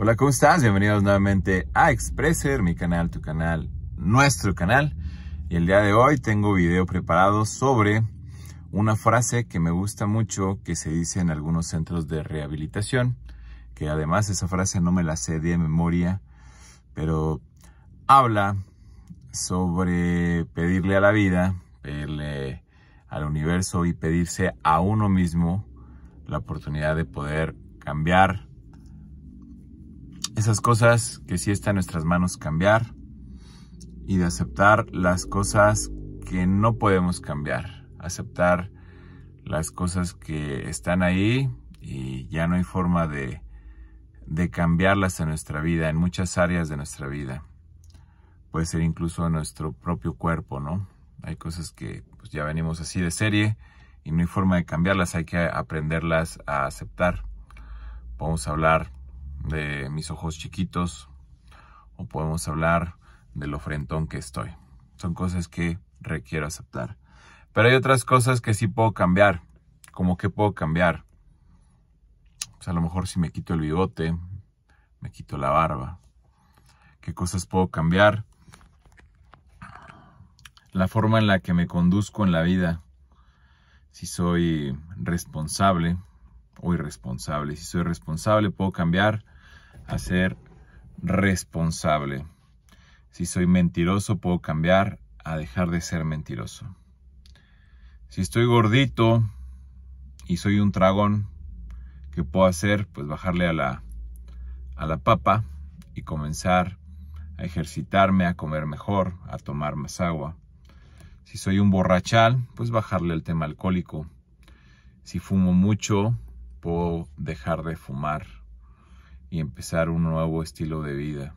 Hola, ¿cómo estás? Bienvenidos nuevamente a Expresser, mi canal, tu canal, nuestro canal. Y el día de hoy tengo video preparado sobre una frase que me gusta mucho que se dice en algunos centros de rehabilitación, que además esa frase no me la sé de memoria, pero habla sobre pedirle a la vida, pedirle al universo y pedirse a uno mismo la oportunidad de poder cambiar esas cosas que sí están en nuestras manos cambiar y de aceptar las cosas que no podemos cambiar, aceptar las cosas que están ahí y ya no hay forma de, cambiarlas en nuestra vida, en muchas áreas de nuestra vida. Puede ser incluso en nuestro propio cuerpo, ¿no? Hay cosas que pues, ya venimos así de serie y no hay forma de cambiarlas, hay que aprenderlas a aceptar. Vamos a hablar de mis ojos chiquitos o podemos hablar del ofrentón que estoy. Son cosas que requiero aceptar. Pero hay otras cosas que sí puedo cambiar. Como que puedo cambiar. Pues a lo mejor si me quito el bigote, me quito la barba. ¿Qué cosas puedo cambiar? La forma en la que me conduzco en la vida. Si soy responsable, o irresponsable. Si soy responsable, puedo cambiar a ser responsable. Si soy mentiroso, puedo cambiar a dejar de ser mentiroso. Si estoy gordito y soy un tragón, ¿qué puedo hacer? Pues bajarle a la, a la papa y comenzar a ejercitarme, a comer mejor, a tomar más agua. Si soy un borrachal, pues bajarle el tema alcohólico. Si fumo mucho, puedo dejar de fumar y empezar un nuevo estilo de vida.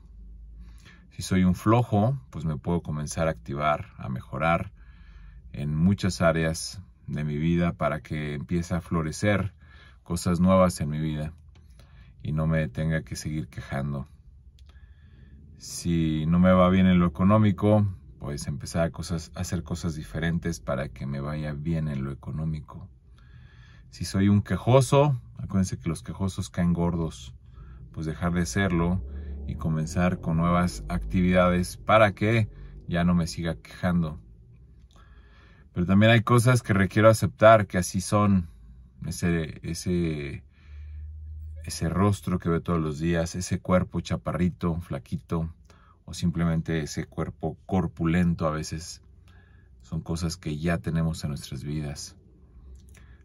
Si soy un flojo, pues me puedo comenzar a activar, a mejorar en muchas áreas de mi vida para que empiece a florecer cosas nuevas en mi vida y no me tenga que seguir quejando. Si no me va bien en lo económico, pues empezar a, cosas, a hacer cosas diferentes para que me vaya bien en lo económico. Si soy un quejoso, acuérdense que los quejosos caen gordos, pues dejar de serlo y comenzar con nuevas actividades para que ya no me siga quejando. Pero también hay cosas que requiero aceptar que así son. Ese, ese, ese rostro que veo todos los días, ese cuerpo chaparrito, flaquito, o simplemente ese cuerpo corpulento a veces, son cosas que ya tenemos en nuestras vidas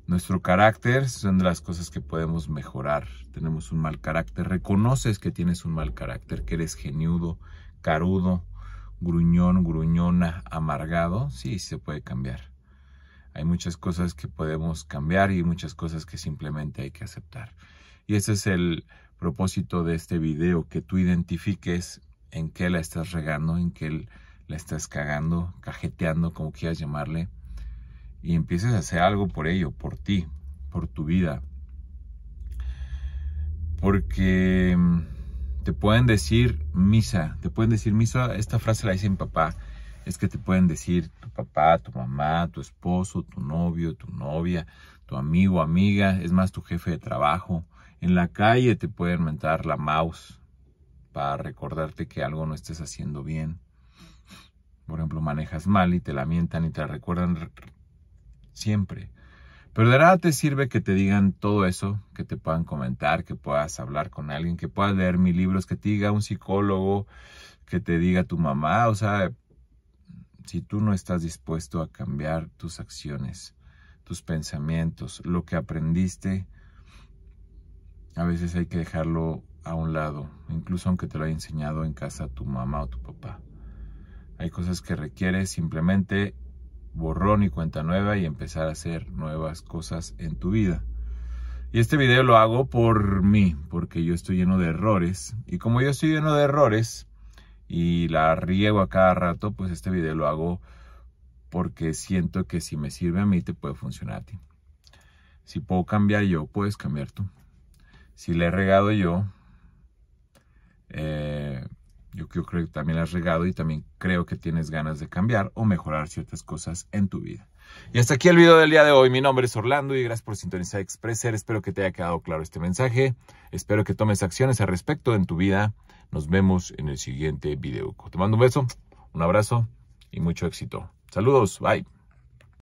nuestro carácter son de las cosas que podemos mejorar. Tenemos un mal carácter, reconoces que tienes un mal carácter, que eres geniudo, carudo, gruñón, gruñona, amargado. Sí, se puede cambiar. Hay muchas cosas que podemos cambiar y muchas cosas que simplemente hay que aceptar. Y ese es el propósito de este video, que tú identifiques en qué la estás regando, en qué la estás cagando, cajeteando, como quieras llamarle y empieces a hacer algo por ello, por ti, por tu vida. Porque mm, te pueden decir misa, te pueden decir misa, esta frase la dice mi papá, es que te pueden decir tu papá, tu mamá, tu esposo, tu novio, tu novia, tu amigo, amiga, es más tu jefe de trabajo. En la calle te pueden mentar la mouse para recordarte que algo no estés haciendo bien. Por ejemplo, manejas mal y te lamentan y te recuerdan siempre. Pero de nada te sirve que te digan todo eso, que te puedan comentar, que puedas hablar con alguien, que puedas leer mis libros, que te diga un psicólogo, que te diga tu mamá. O sea, si tú no estás dispuesto a cambiar tus acciones, tus pensamientos, lo que aprendiste, a veces hay que dejarlo a un lado, incluso aunque te lo haya enseñado en casa tu mamá o tu papá. Hay cosas que requieres simplemente borrón y cuenta nueva y empezar a hacer nuevas cosas en tu vida. Y este video lo hago por mí, porque yo estoy lleno de errores. Y como yo estoy lleno de errores y la riego a cada rato, pues este video lo hago porque siento que si me sirve a mí, te puede funcionar a ti. Si puedo cambiar yo, puedes cambiar tú. Si le he regado yo, eh, yo, creo que también has regado y también creo que tienes ganas de cambiar o mejorar ciertas cosas en tu vida. Y hasta aquí el video del día de hoy. Mi nombre es Orlando y gracias por sintonizar Expresser. Espero que te haya quedado claro este mensaje. Espero que tomes acciones al respecto en tu vida. Nos vemos en el siguiente video. Te mando un beso, un abrazo y mucho éxito. Saludos, bye.